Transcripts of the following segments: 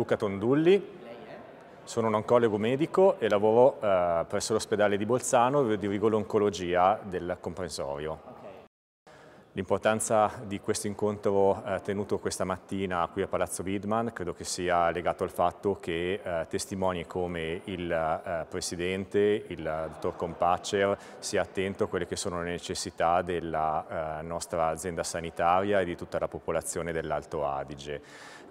Luca Tondulli, sono un oncologo medico e lavoro eh, presso l'ospedale di Bolzano dove dirigo l'oncologia del comprensorio. L'importanza di questo incontro eh, tenuto questa mattina qui a Palazzo Widman credo che sia legato al fatto che eh, testimoni come il eh, Presidente, il Dottor Compacer, sia attento a quelle che sono le necessità della eh, nostra azienda sanitaria e di tutta la popolazione dell'Alto Adige.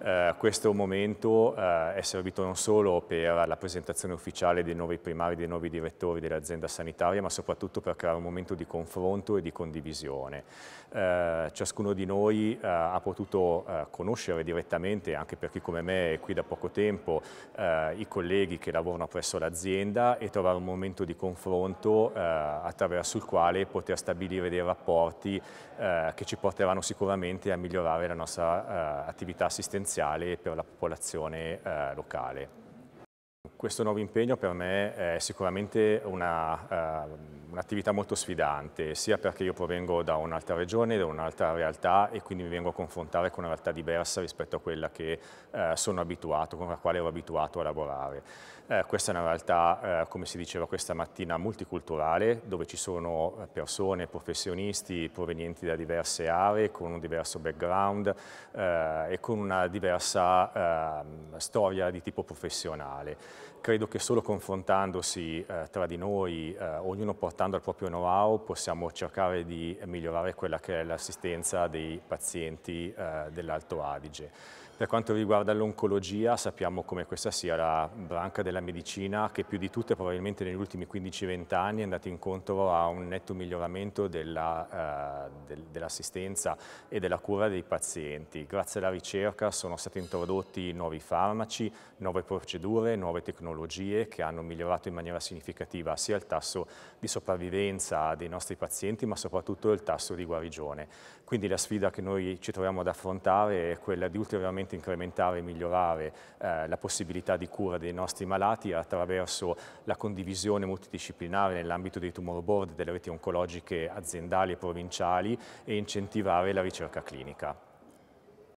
Eh, questo momento eh, è servito non solo per la presentazione ufficiale dei nuovi primari, dei nuovi direttori dell'azienda sanitaria, ma soprattutto per creare un momento di confronto e di condivisione. Eh, ciascuno di noi eh, ha potuto eh, conoscere direttamente, anche per chi come me è qui da poco tempo, eh, i colleghi che lavorano presso l'azienda e trovare un momento di confronto eh, attraverso il quale poter stabilire dei rapporti che ci porteranno sicuramente a migliorare la nostra attività assistenziale per la popolazione locale. Questo nuovo impegno per me è sicuramente eh, un'attività uh, un molto sfidante, sia perché io provengo da un'altra regione, da un'altra realtà e quindi mi vengo a confrontare con una realtà diversa rispetto a quella che uh, sono abituato, con la quale ero abituato a lavorare. Uh, questa è una realtà, come si diceva questa mattina, multiculturale, dove ci sono persone, professionisti provenienti da diverse aree, con un diverso background e con una diversa ehm, storia di tipo professionale. Credo che solo confrontandosi eh, tra di noi, eh, ognuno portando il proprio know-how, possiamo cercare di migliorare quella che è l'assistenza dei pazienti eh, dell'Alto Adige. Per quanto riguarda l'oncologia, sappiamo come questa sia la branca della medicina che più di tutte probabilmente negli ultimi 15-20 anni è andata incontro a un netto miglioramento eh, dell'assistenza dell e della cura dei pazienti. Grazie alla ricerca sono stati introdotti nuovi farmaci, nuove procedure, nuove tecnologie tecnologie che hanno migliorato in maniera significativa sia il tasso di sopravvivenza dei nostri pazienti ma soprattutto il tasso di guarigione. Quindi la sfida che noi ci troviamo ad affrontare è quella di ulteriormente incrementare e migliorare eh, la possibilità di cura dei nostri malati attraverso la condivisione multidisciplinare nell'ambito dei tumor board delle reti oncologiche aziendali e provinciali e incentivare la ricerca clinica.